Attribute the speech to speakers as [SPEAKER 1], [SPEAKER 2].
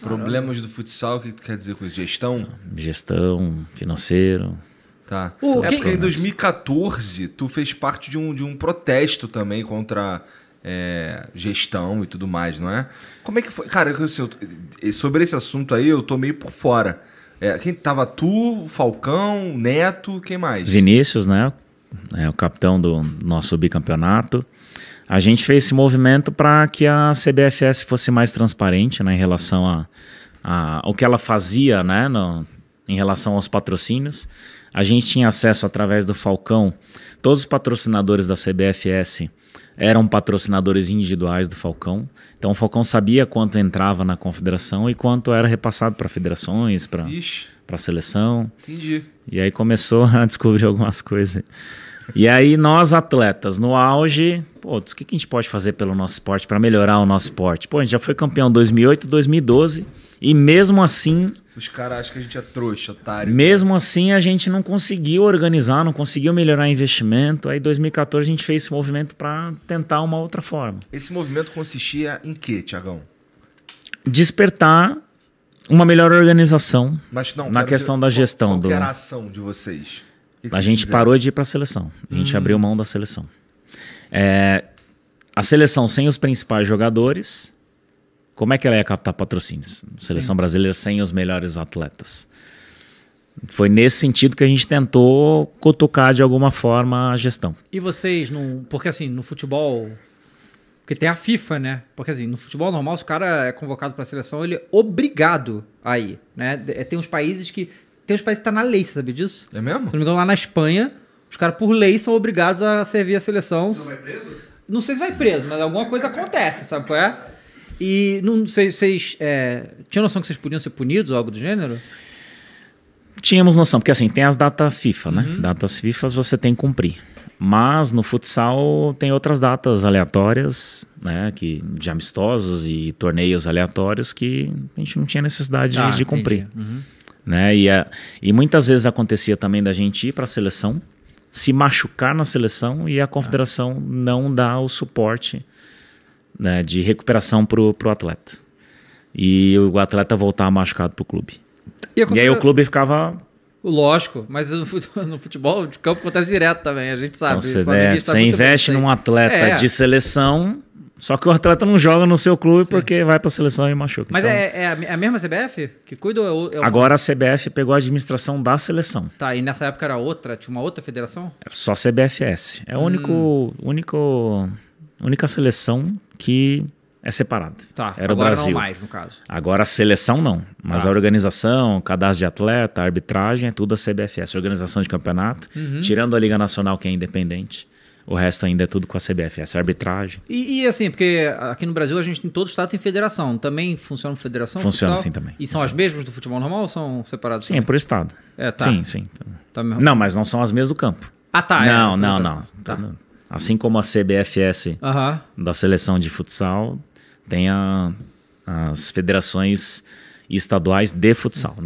[SPEAKER 1] Problemas do futsal, o que tu quer dizer com isso? Gestão?
[SPEAKER 2] Gestão, financeiro.
[SPEAKER 1] Tá. O, é porque em 2014 tu fez parte de um, de um protesto também contra é, gestão e tudo mais, não é? Como é que foi? Cara, assim, sobre esse assunto aí eu tô meio por fora. É, quem tava tu, Falcão, Neto, quem mais?
[SPEAKER 2] Vinícius, né? né, o capitão do nosso bicampeonato. A gente fez esse movimento para que a CBFS fosse mais transparente né, em relação a, a, ao que ela fazia né, no, em relação aos patrocínios. A gente tinha acesso através do Falcão, todos os patrocinadores da CBFS eram patrocinadores individuais do Falcão. Então o Falcão sabia quanto entrava na confederação e quanto era repassado para federações, para para seleção. Entendi. E aí começou a descobrir algumas coisas. E aí nós atletas no auge, pô, o que, que a gente pode fazer pelo nosso esporte para melhorar o nosso esporte? Pô, a gente já foi campeão 2008, 2012 e mesmo assim
[SPEAKER 1] os caras acham que a gente é trouxa, otário.
[SPEAKER 2] Mesmo assim, a gente não conseguiu organizar, não conseguiu melhorar investimento. Aí, em 2014, a gente fez esse movimento para tentar uma outra forma.
[SPEAKER 1] Esse movimento consistia em quê, Tiagão?
[SPEAKER 2] Despertar uma melhor organização Mas não, na questão dizer, da gestão. Qual, qual do... era a
[SPEAKER 1] ação de vocês? Que que a gente parou
[SPEAKER 2] de ir para a seleção. A gente hum. abriu mão da seleção. É, a seleção sem os principais jogadores como é que ela ia captar patrocínios? Seleção Sim. brasileira sem os melhores atletas. Foi nesse sentido que a gente tentou cutucar de alguma forma a gestão.
[SPEAKER 1] E vocês não. Porque assim, no futebol. Porque tem a FIFA, né? Porque assim, no futebol normal, se o cara é convocado para a seleção, ele é obrigado a ir, né? É, tem uns países que. Tem uns países que tá na lei, você sabe disso? É mesmo? Se não me engano, lá na Espanha, os caras, por lei, são obrigados a servir a seleção. Você não vai preso? Não sei se vai preso, mas alguma coisa acontece, sabe qual é? E vocês. É, tinham noção que vocês podiam ser punidos ou algo do gênero?
[SPEAKER 2] Tínhamos noção, porque assim, tem as datas FIFA, né? Uhum. Datas FIFA você tem que cumprir. Mas no futsal tem outras datas aleatórias, né? Que, de amistosos e torneios aleatórios que a gente não tinha necessidade ah, de, de cumprir. Uhum. Né? E, a, é, e muitas vezes acontecia também da gente ir para a seleção, se machucar na seleção e a confederação ah. não dá o suporte né, de recuperação para o atleta. E o atleta voltar machucado para o clube.
[SPEAKER 1] E, e aí o clube ficava Lógico, mas no futebol de campo acontece direto também, a gente sabe. Então, né, você, é, você investe num atleta é. de
[SPEAKER 2] seleção, só que o atleta não joga no seu clube Sim. porque vai para a seleção e machuca. Mas então, é,
[SPEAKER 1] é, a é mesma CBF que cuida? é, é Agora
[SPEAKER 2] a CBF pegou a administração da seleção.
[SPEAKER 1] Tá, e nessa época era outra? Tinha uma outra federação?
[SPEAKER 2] Era só CBFS. É a hum. único, único, única seleção que é separado. Tá, Era o Brasil. não mais, no caso. Agora a seleção não, mas tá. a organização, cadastro de atleta, arbitragem, é tudo a CBFS, organização de campeonato, uhum. tirando a Liga Nacional que é independente. O resto ainda é tudo com a CBFS, arbitragem.
[SPEAKER 1] E, e, assim, porque aqui no Brasil a gente tem todo estado tem federação. Também funciona federação? Funciona futsal? assim também. E são funciona. as mesmas do futebol normal ou são separados? Sim, é também? é por estado. É, tá. Sim, sim. Tá. Não, mas
[SPEAKER 2] não são as mesmas do campo.
[SPEAKER 1] Ah, tá. Não, é, não, não. Tá. não. Tá. Tá.
[SPEAKER 2] Assim como a CBFS da seleção de futsal, tem a, as federações estaduais de futsal.